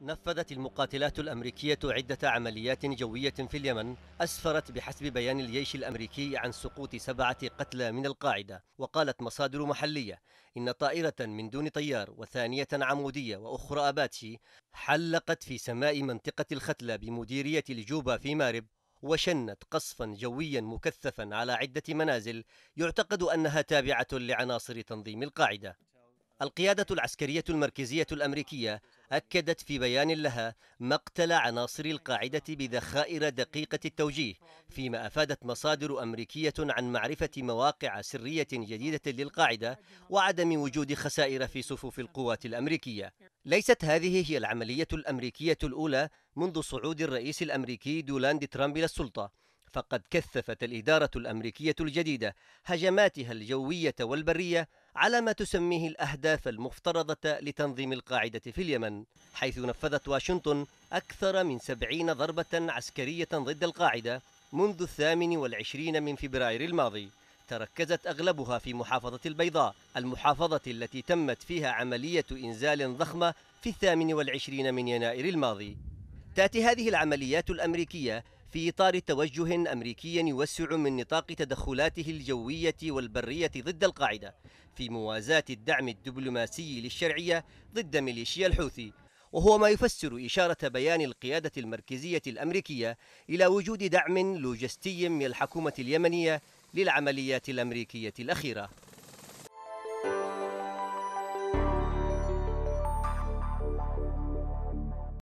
نفذت المقاتلات الأمريكية عدة عمليات جوية في اليمن أسفرت بحسب بيان الجيش الأمريكي عن سقوط سبعة قتلى من القاعدة وقالت مصادر محلية إن طائرة من دون طيار وثانية عمودية وأخرى أباتشي حلقت في سماء منطقة الختلة بمديرية الجوبا في مارب وشنت قصفا جويا مكثفا على عدة منازل يعتقد أنها تابعة لعناصر تنظيم القاعدة القيادة العسكرية المركزية الأمريكية أكدت في بيان لها مقتل عناصر القاعدة بذخائر دقيقة التوجيه فيما أفادت مصادر أمريكية عن معرفة مواقع سرية جديدة للقاعدة وعدم وجود خسائر في صفوف القوات الأمريكية ليست هذه هي العملية الأمريكية الأولى منذ صعود الرئيس الأمريكي دولاند ترامب إلى السلطة فقد كثفت الإدارة الأمريكية الجديدة هجماتها الجوية والبرية على ما تسميه الأهداف المفترضة لتنظيم القاعدة في اليمن حيث نفذت واشنطن أكثر من سبعين ضربة عسكرية ضد القاعدة منذ الثامن والعشرين من فبراير الماضي تركزت أغلبها في محافظة البيضاء المحافظة التي تمت فيها عملية إنزال ضخمة في الثامن والعشرين من يناير الماضي تأتي هذه العمليات الأمريكية في إطار توجه أمريكي يوسع من نطاق تدخلاته الجوية والبرية ضد القاعدة في موازاة الدعم الدبلوماسي للشرعية ضد ميليشيا الحوثي وهو ما يفسر إشارة بيان القيادة المركزية الأمريكية إلى وجود دعم لوجستي من الحكومة اليمنية للعمليات الأمريكية الأخيرة